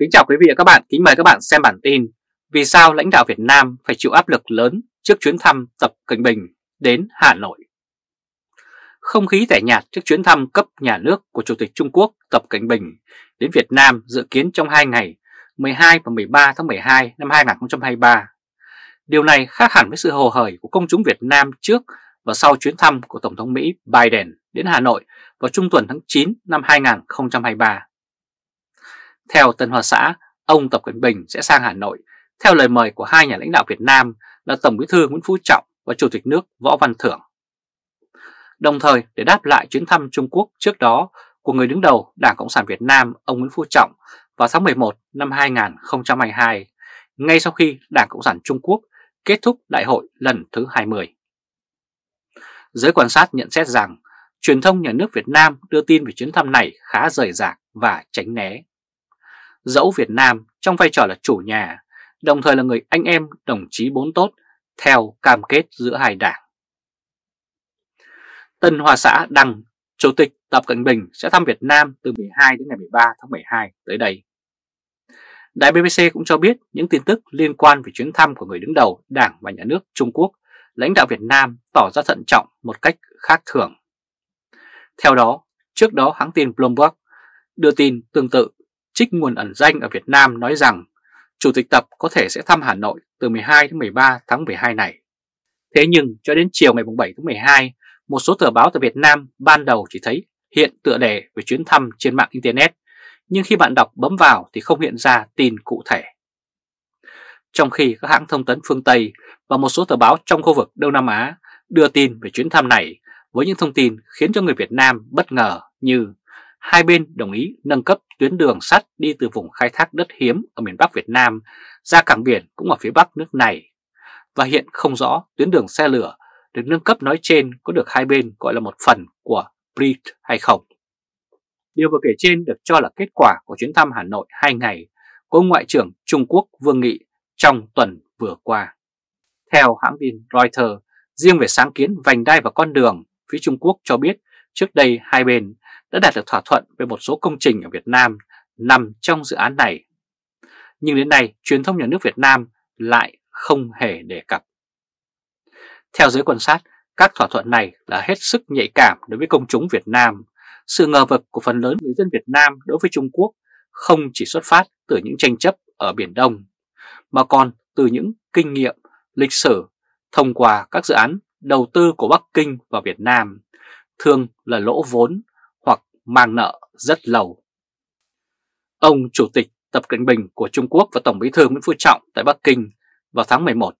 Kính chào quý vị và các bạn, kính mời các bạn xem bản tin Vì sao lãnh đạo Việt Nam phải chịu áp lực lớn trước chuyến thăm Tập Cận Bình đến Hà Nội Không khí tẻ nhạt trước chuyến thăm cấp nhà nước của Chủ tịch Trung Quốc Tập Cận Bình đến Việt Nam dự kiến trong 2 ngày 12 và 13 tháng 12 năm 2023 Điều này khác hẳn với sự hồ hởi của công chúng Việt Nam trước và sau chuyến thăm của Tổng thống Mỹ Biden đến Hà Nội vào trung tuần tháng 9 năm 2023 theo Tân Hoa Xã, ông Tập Cận Bình sẽ sang Hà Nội theo lời mời của hai nhà lãnh đạo Việt Nam là Tổng Bí thư Nguyễn Phú Trọng và Chủ tịch nước Võ Văn Thưởng. Đồng thời, để đáp lại chuyến thăm Trung Quốc trước đó của người đứng đầu Đảng Cộng sản Việt Nam ông Nguyễn Phú Trọng vào tháng 11 năm 2022, ngay sau khi Đảng Cộng sản Trung Quốc kết thúc đại hội lần thứ 20. Giới quan sát nhận xét rằng, truyền thông nhà nước Việt Nam đưa tin về chuyến thăm này khá rời rạc và tránh né dẫu Việt Nam trong vai trò là chủ nhà, đồng thời là người anh em đồng chí bốn tốt theo cam kết giữa hai đảng. Tân Hòa xã đăng Chủ tịch Tập Cận Bình sẽ thăm Việt Nam từ 12 đến ngày 13 tháng 12 tới đây. Đài BBC cũng cho biết những tin tức liên quan về chuyến thăm của người đứng đầu Đảng và Nhà nước Trung Quốc, lãnh đạo Việt Nam tỏ ra thận trọng một cách khác thường. Theo đó, trước đó hãng tin Bloomberg đưa tin tương tự trích nguồn ẩn danh ở Việt Nam nói rằng Chủ tịch Tập có thể sẽ thăm Hà Nội từ 12 đến 13 tháng 12 này. Thế nhưng cho đến chiều ngày 7 tháng 12, một số tờ báo tại Việt Nam ban đầu chỉ thấy hiện tựa đề về chuyến thăm trên mạng Internet, nhưng khi bạn đọc bấm vào thì không hiện ra tin cụ thể. Trong khi các hãng thông tấn phương Tây và một số tờ báo trong khu vực Đông Nam Á đưa tin về chuyến thăm này với những thông tin khiến cho người Việt Nam bất ngờ như hai bên đồng ý nâng cấp tuyến đường sắt đi từ vùng khai thác đất hiếm ở miền Bắc Việt Nam ra cảng biển cũng ở phía Bắc nước này. Và hiện không rõ tuyến đường xe lửa được nâng cấp nói trên có được hai bên gọi là một phần của BRICS hay không. Điều vừa kể trên được cho là kết quả của chuyến thăm Hà Nội hai ngày của Ngoại trưởng Trung Quốc Vương Nghị trong tuần vừa qua. Theo hãng tin Reuters, riêng về sáng kiến vành đai và con đường, phía Trung Quốc cho biết trước đây hai bên đã đạt được thỏa thuận về một số công trình ở Việt Nam nằm trong dự án này. Nhưng đến nay, truyền thông nhà nước Việt Nam lại không hề đề cập. Theo giới quan sát, các thỏa thuận này là hết sức nhạy cảm đối với công chúng Việt Nam. Sự ngờ vực của phần lớn người dân Việt Nam đối với Trung Quốc không chỉ xuất phát từ những tranh chấp ở Biển Đông, mà còn từ những kinh nghiệm, lịch sử thông qua các dự án đầu tư của Bắc Kinh vào Việt Nam, thường là lỗ vốn mang nợ rất lâu. Ông Chủ tịch Tập Cận Bình của Trung Quốc và Tổng bí thư Nguyễn Phú Trọng tại Bắc Kinh vào tháng 11.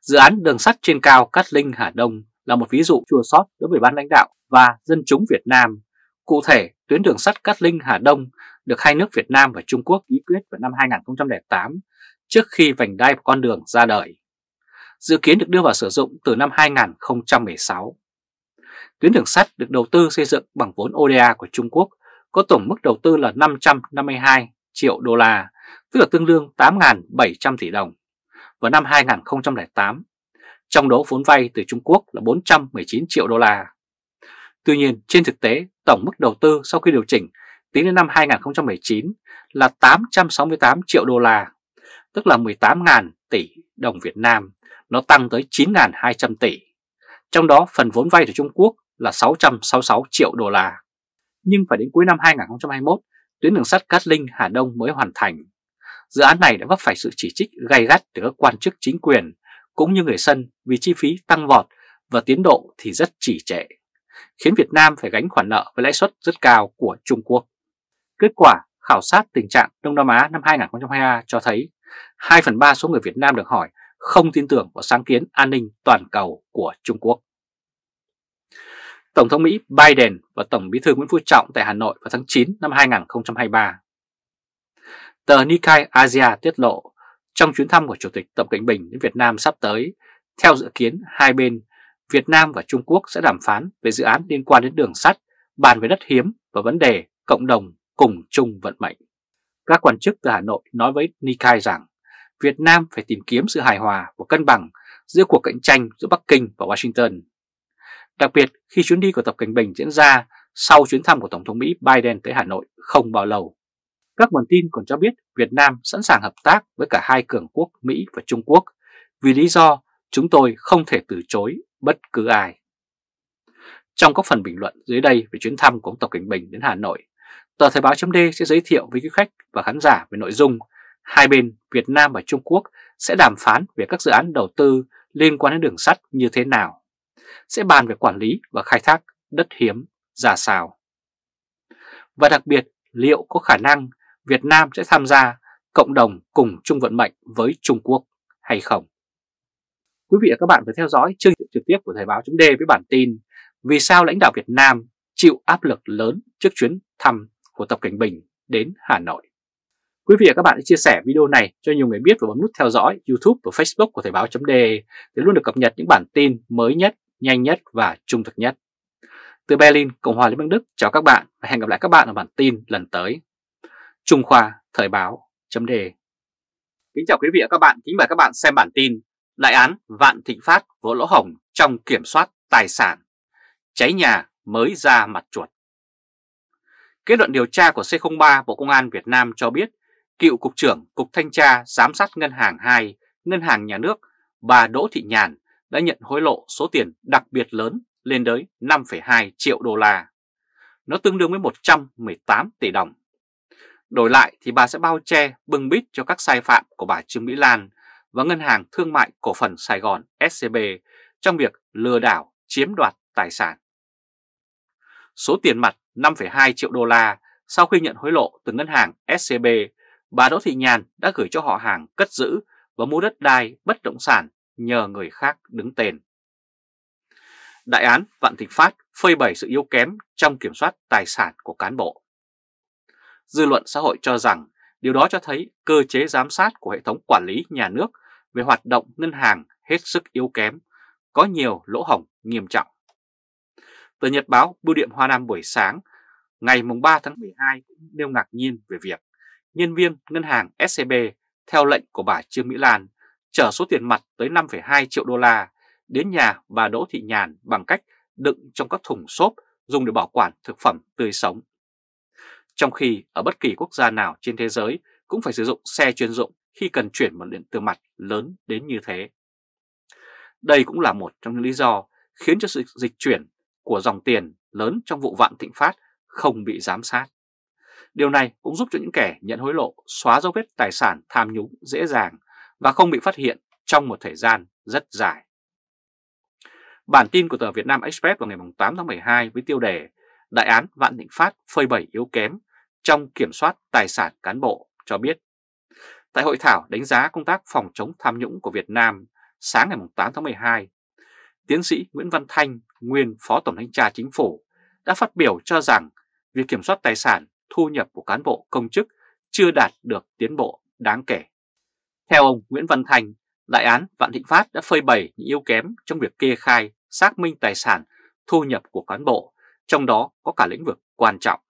Dự án đường sắt trên cao Cát Linh Hà Đông là một ví dụ chua sót đối với ban lãnh đạo và dân chúng Việt Nam. Cụ thể, tuyến đường sắt Cát Linh Hà Đông được hai nước Việt Nam và Trung Quốc ký quyết vào năm 2008 trước khi vành đai con đường ra đời. Dự kiến được đưa vào sử dụng từ năm 2016. Tuyến đường sắt được đầu tư xây dựng bằng vốn ODA của Trung Quốc có tổng mức đầu tư là 552 triệu đô la, tức là tương đương 8.700 tỷ đồng vào năm 2008, trong đó vốn vay từ Trung Quốc là 419 triệu đô la. Tuy nhiên, trên thực tế, tổng mức đầu tư sau khi điều chỉnh tính đến năm 2019 là 868 triệu đô la, tức là 18.000 tỷ đồng Việt Nam, nó tăng tới 9.200 tỷ. Trong đó, phần vốn vay từ Trung Quốc là 666 triệu đô la. Nhưng phải đến cuối năm 2021, tuyến đường sắt Cát Linh Hà Đông mới hoàn thành. Dự án này đã vấp phải sự chỉ trích gay gắt từ các quan chức chính quyền cũng như người dân vì chi phí tăng vọt và tiến độ thì rất trì trệ, khiến Việt Nam phải gánh khoản nợ với lãi suất rất cao của Trung Quốc. Kết quả khảo sát tình trạng Đông Nam Á năm 2022 cho thấy 2 phần 3 số người Việt Nam được hỏi không tin tưởng vào sáng kiến an ninh toàn cầu của Trung Quốc. Tổng thống Mỹ Biden và Tổng bí thư Nguyễn Phú Trọng tại Hà Nội vào tháng 9 năm 2023. Tờ Nikkei Asia tiết lộ, trong chuyến thăm của Chủ tịch Tập Cận Bình đến Việt Nam sắp tới, theo dự kiến hai bên, Việt Nam và Trung Quốc sẽ đàm phán về dự án liên quan đến đường sắt, bàn về đất hiếm và vấn đề cộng đồng cùng chung vận mệnh. Các quan chức từ Hà Nội nói với Nikkei rằng Việt Nam phải tìm kiếm sự hài hòa và cân bằng giữa cuộc cạnh tranh giữa Bắc Kinh và Washington Đặc biệt khi chuyến đi của Tập Cảnh Bình diễn ra sau chuyến thăm của Tổng thống Mỹ Biden tới Hà Nội không bao lâu. Các nguồn tin còn cho biết Việt Nam sẵn sàng hợp tác với cả hai cường quốc Mỹ và Trung Quốc vì lý do chúng tôi không thể từ chối bất cứ ai. Trong các phần bình luận dưới đây về chuyến thăm của ông Tập Cảnh Bình đến Hà Nội, tờ Thời báo .d sẽ giới thiệu với quý khách và khán giả về nội dung hai bên Việt Nam và Trung Quốc sẽ đàm phán về các dự án đầu tư liên quan đến đường sắt như thế nào sẽ bàn về quản lý và khai thác đất hiếm ra sao. Và đặc biệt, liệu có khả năng Việt Nam sẽ tham gia cộng đồng cùng chung vận mệnh với Trung Quốc hay không? Quý vị và các bạn phải theo dõi chương trình trực tiếp của Thời báo chấm với bản tin Vì sao lãnh đạo Việt Nam chịu áp lực lớn trước chuyến thăm của Tập Cảnh Bình đến Hà Nội? Quý vị và các bạn hãy chia sẻ video này cho nhiều người biết và bấm nút theo dõi YouTube và Facebook của Thời báo.de để luôn được cập nhật những bản tin mới nhất, nhanh nhất và trung thực nhất. Từ Berlin, Cộng hòa Liên bang Đức chào các bạn và hẹn gặp lại các bạn ở bản tin lần tới. Trung Khoa Thời báo chấm đề Kính chào quý vị và các bạn, kính mời các bạn xem bản tin Đại án Vạn Thịnh Phát vỡ lỗ hồng trong kiểm soát tài sản Cháy nhà mới ra mặt chuột Kết luận điều tra của C03 Bộ Công an Việt Nam cho biết Cựu Cục trưởng Cục Thanh tra Giám sát Ngân hàng 2, Ngân hàng Nhà nước, bà Đỗ Thị Nhàn đã nhận hối lộ số tiền đặc biệt lớn lên tới 5,2 triệu đô la. Nó tương đương với 118 tỷ đồng. Đổi lại thì bà sẽ bao che bưng bít cho các sai phạm của bà Trương Mỹ Lan và Ngân hàng Thương mại Cổ phần Sài Gòn SCB trong việc lừa đảo chiếm đoạt tài sản. Số tiền mặt 5,2 triệu đô la sau khi nhận hối lộ từ ngân hàng SCB, bà Đỗ Thị Nhàn đã gửi cho họ hàng cất giữ và mua đất đai bất động sản nhờ người khác đứng tên. Đại án Vạn Thịnh Phát phơi bày sự yếu kém trong kiểm soát tài sản của cán bộ. Dư luận xã hội cho rằng điều đó cho thấy cơ chế giám sát của hệ thống quản lý nhà nước về hoạt động ngân hàng hết sức yếu kém, có nhiều lỗ hổng nghiêm trọng. Tờ Nhật báo Bưu điện Hoa Nam buổi sáng ngày mùng 3 tháng 12 nêu ngạc nhiên về việc nhân viên ngân hàng SCB e theo lệnh của bà Trương Mỹ Lan chở số tiền mặt tới 5,2 triệu đô la đến nhà bà Đỗ Thị Nhàn bằng cách đựng trong các thùng xốp dùng để bảo quản thực phẩm tươi sống. Trong khi ở bất kỳ quốc gia nào trên thế giới cũng phải sử dụng xe chuyên dụng khi cần chuyển một lượng tiền mặt lớn đến như thế. Đây cũng là một trong những lý do khiến cho sự dịch chuyển của dòng tiền lớn trong vụ vạn thịnh phát không bị giám sát. Điều này cũng giúp cho những kẻ nhận hối lộ xóa dấu vết tài sản tham nhũng dễ dàng và không bị phát hiện trong một thời gian rất dài. Bản tin của tờ Việt Nam Express vào ngày 8 tháng 12 với tiêu đề Đại án Vạn Thịnh Phát phơi bày yếu kém trong kiểm soát tài sản cán bộ cho biết. Tại hội thảo đánh giá công tác phòng chống tham nhũng của Việt Nam sáng ngày 8 tháng 12, tiến sĩ Nguyễn Văn Thanh, nguyên Phó Tổng thanh tra Chính phủ, đã phát biểu cho rằng việc kiểm soát tài sản, thu nhập của cán bộ công chức chưa đạt được tiến bộ đáng kể. Theo ông Nguyễn Văn Thành, đại án Vạn Thịnh Phát đã phơi bày những yếu kém trong việc kê khai, xác minh tài sản, thu nhập của cán bộ, trong đó có cả lĩnh vực quan trọng.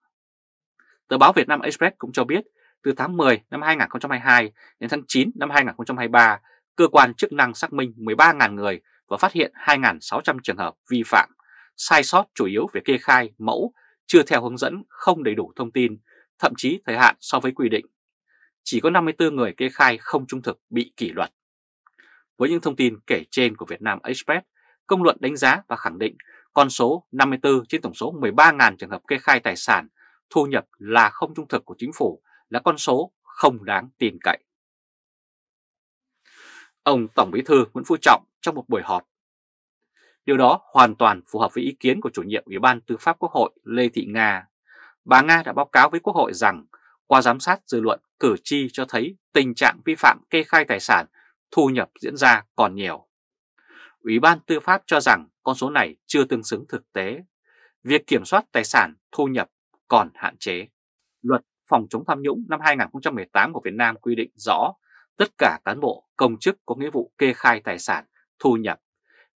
Tờ báo Việt Nam Express cũng cho biết, từ tháng 10 năm 2022 đến tháng 9 năm 2023, cơ quan chức năng xác minh 13.000 người và phát hiện 2.600 trường hợp vi phạm, sai sót chủ yếu về kê khai, mẫu, chưa theo hướng dẫn, không đầy đủ thông tin, thậm chí thời hạn so với quy định chỉ có 54 người kê khai không trung thực bị kỷ luật. Với những thông tin kể trên của Việt Nam Express, công luận đánh giá và khẳng định con số 54 trên tổng số 13.000 trường hợp kê khai tài sản, thu nhập là không trung thực của chính phủ là con số không đáng tin cậy. Ông Tổng Bí thư Nguyễn Phú Trọng trong một buổi họp Điều đó hoàn toàn phù hợp với ý kiến của chủ nhiệm Ủy ban Tư pháp Quốc hội Lê Thị Nga. Bà Nga đã báo cáo với Quốc hội rằng qua giám sát dư luận, cử tri cho thấy tình trạng vi phạm kê khai tài sản, thu nhập diễn ra còn nhiều. Ủy ban Tư pháp cho rằng con số này chưa tương xứng thực tế. Việc kiểm soát tài sản, thu nhập còn hạn chế. Luật phòng chống tham nhũng năm 2018 của Việt Nam quy định rõ tất cả cán bộ, công chức có nghĩa vụ kê khai tài sản, thu nhập.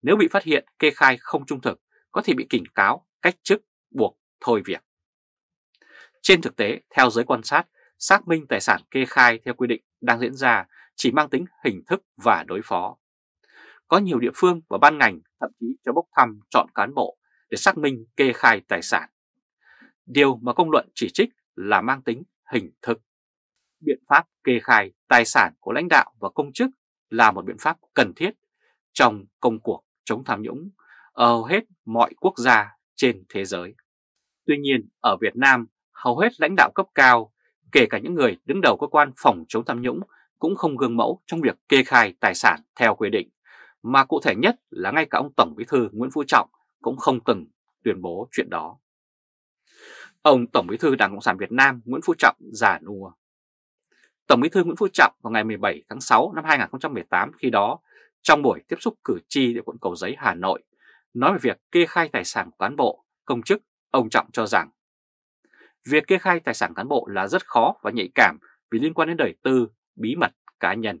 Nếu bị phát hiện kê khai không trung thực, có thể bị cảnh cáo, cách chức, buộc thôi việc. Trên thực tế, theo giới quan sát, xác minh tài sản kê khai theo quy định đang diễn ra chỉ mang tính hình thức và đối phó. Có nhiều địa phương và ban ngành thậm chí cho bốc thăm chọn cán bộ để xác minh kê khai tài sản. Điều mà công luận chỉ trích là mang tính hình thức. Biện pháp kê khai tài sản của lãnh đạo và công chức là một biện pháp cần thiết trong công cuộc chống tham nhũng ở hết mọi quốc gia trên thế giới. Tuy nhiên, ở Việt Nam hầu hết lãnh đạo cấp cao, kể cả những người đứng đầu cơ quan phòng chống tham nhũng cũng không gương mẫu trong việc kê khai tài sản theo quy định, mà cụ thể nhất là ngay cả ông Tổng Bí thư Nguyễn Phú Trọng cũng không từng tuyên bố chuyện đó. Ông Tổng Bí thư Đảng Cộng sản Việt Nam Nguyễn Phú Trọng giả nua. Tổng Bí thư Nguyễn Phú Trọng vào ngày 17 tháng 6 năm 2018 khi đó, trong buổi tiếp xúc cử tri tại quận Cầu Giấy Hà Nội, nói về việc kê khai tài sản của cán bộ, công chức, ông Trọng cho rằng Việc kê khai tài sản cán bộ là rất khó và nhạy cảm vì liên quan đến đời tư, bí mật cá nhân.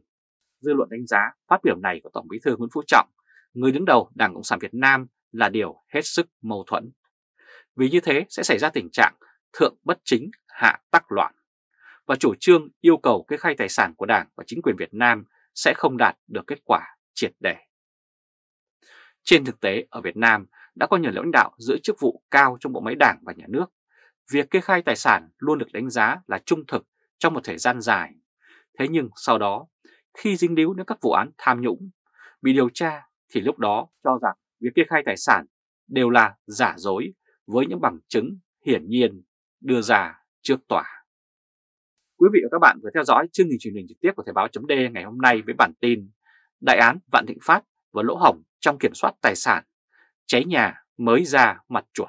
Dư luận đánh giá phát biểu này của Tổng Bí thư Nguyễn Phú Trọng, người đứng đầu Đảng Cộng sản Việt Nam là điều hết sức mâu thuẫn. Vì như thế sẽ xảy ra tình trạng thượng bất chính, hạ tắc loạn. Và chủ trương yêu cầu kê khai tài sản của Đảng và chính quyền Việt Nam sẽ không đạt được kết quả triệt đề. Trên thực tế ở Việt Nam đã có nhiều lãnh đạo giữ chức vụ cao trong bộ máy đảng và nhà nước Việc kê khai tài sản luôn được đánh giá là trung thực trong một thời gian dài. Thế nhưng sau đó, khi dính líu đến các vụ án tham nhũng, bị điều tra thì lúc đó cho rằng việc kê khai tài sản đều là giả dối với những bằng chứng hiển nhiên đưa ra trước tòa. Quý vị và các bạn vừa theo dõi chương trình truyền hình trực tiếp của Thời báo .d ngày hôm nay với bản tin Đại án Vạn Thịnh Phát và lỗ hỏng trong kiểm soát tài sản, cháy nhà mới ra mặt chuột.